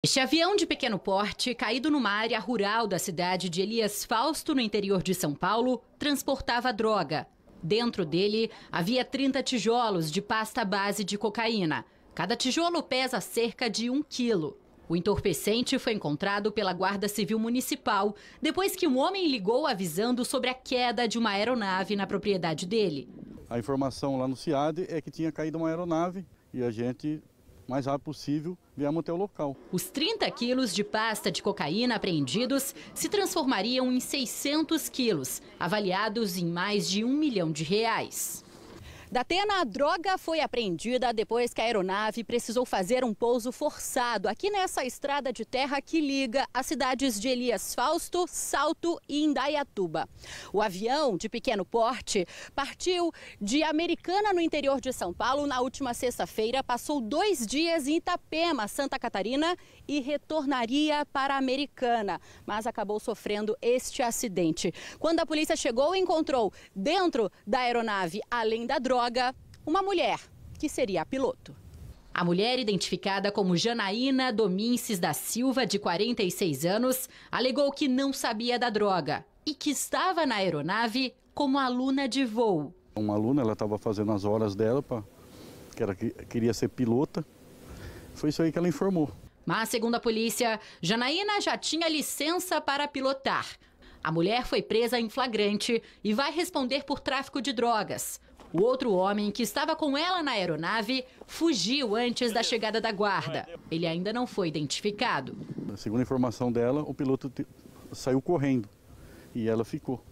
Este avião de pequeno porte, caído numa área rural da cidade de Elias Fausto, no interior de São Paulo, transportava droga. Dentro dele havia 30 tijolos de pasta base de cocaína. Cada tijolo pesa cerca de um quilo. O entorpecente foi encontrado pela Guarda Civil Municipal depois que um homem ligou avisando sobre a queda de uma aeronave na propriedade dele. A informação lá no CIAD é que tinha caído uma aeronave e a gente mais rápido possível, viemos até o local. Os 30 quilos de pasta de cocaína apreendidos se transformariam em 600 quilos, avaliados em mais de um milhão de reais. Da Atena, a droga foi apreendida depois que a aeronave precisou fazer um pouso forçado aqui nessa estrada de terra que liga as cidades de Elias Fausto, Salto e Indaiatuba. O avião, de pequeno porte, partiu de Americana, no interior de São Paulo, na última sexta-feira, passou dois dias em Itapema, Santa Catarina, e retornaria para Americana, mas acabou sofrendo este acidente. Quando a polícia chegou, encontrou dentro da aeronave, além da droga, uma mulher, que seria a piloto. A mulher, identificada como Janaína Dominces da Silva, de 46 anos, alegou que não sabia da droga e que estava na aeronave como aluna de voo. Uma aluna, ela estava fazendo as horas dela, pra, que ela queria ser pilota. Foi isso aí que ela informou. Mas, segundo a polícia, Janaína já tinha licença para pilotar. A mulher foi presa em flagrante e vai responder por tráfico de drogas. O outro homem, que estava com ela na aeronave, fugiu antes da chegada da guarda. Ele ainda não foi identificado. Segundo a informação dela, o piloto saiu correndo e ela ficou.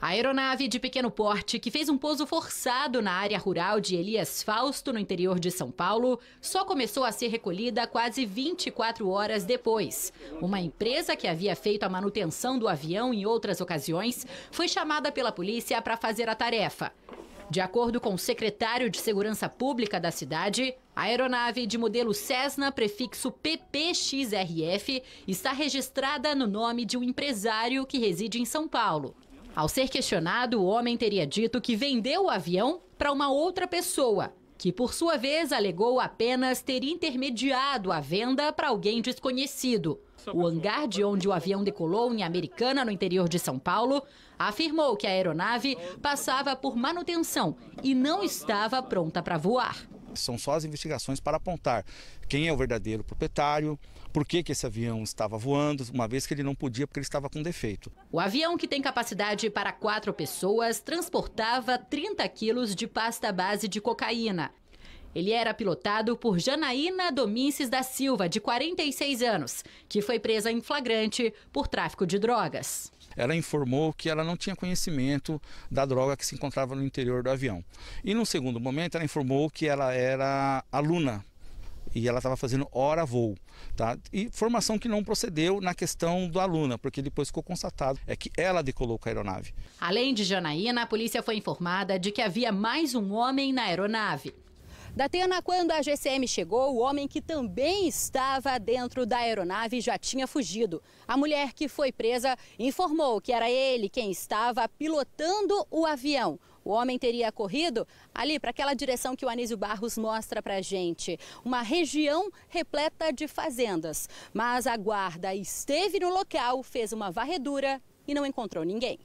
A aeronave de pequeno porte, que fez um pouso forçado na área rural de Elias Fausto, no interior de São Paulo, só começou a ser recolhida quase 24 horas depois. Uma empresa que havia feito a manutenção do avião em outras ocasiões foi chamada pela polícia para fazer a tarefa. De acordo com o secretário de Segurança Pública da cidade, a aeronave de modelo Cessna, prefixo PPXRF, está registrada no nome de um empresário que reside em São Paulo. Ao ser questionado, o homem teria dito que vendeu o avião para uma outra pessoa, que por sua vez alegou apenas ter intermediado a venda para alguém desconhecido. O hangar de onde o avião decolou em Americana, no interior de São Paulo, afirmou que a aeronave passava por manutenção e não estava pronta para voar. São só as investigações para apontar quem é o verdadeiro proprietário, por que, que esse avião estava voando, uma vez que ele não podia porque ele estava com defeito. O avião, que tem capacidade para quatro pessoas, transportava 30 quilos de pasta base de cocaína. Ele era pilotado por Janaína Dominces da Silva, de 46 anos, que foi presa em flagrante por tráfico de drogas ela informou que ela não tinha conhecimento da droga que se encontrava no interior do avião. E num segundo momento, ela informou que ela era aluna e ela estava fazendo hora voo, tá? E formação que não procedeu na questão do aluna, porque depois ficou constatado é que ela decolou com a aeronave. Além de Janaína, a polícia foi informada de que havia mais um homem na aeronave. Da Atena, quando a GCM chegou, o homem que também estava dentro da aeronave já tinha fugido. A mulher que foi presa informou que era ele quem estava pilotando o avião. O homem teria corrido ali para aquela direção que o Anísio Barros mostra para a gente. Uma região repleta de fazendas. Mas a guarda esteve no local, fez uma varredura e não encontrou ninguém.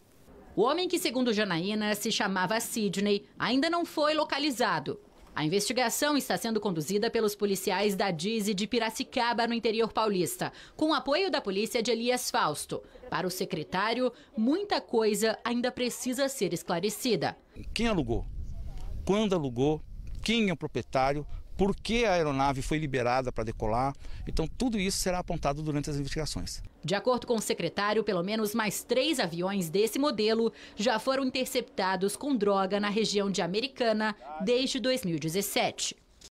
O homem que, segundo Janaína, se chamava Sidney, ainda não foi localizado. A investigação está sendo conduzida pelos policiais da DIS e de Piracicaba, no interior paulista, com apoio da polícia de Elias Fausto. Para o secretário, muita coisa ainda precisa ser esclarecida. Quem alugou? Quando alugou? Quem é o proprietário? por que a aeronave foi liberada para decolar. Então, tudo isso será apontado durante as investigações. De acordo com o secretário, pelo menos mais três aviões desse modelo já foram interceptados com droga na região de Americana desde 2017.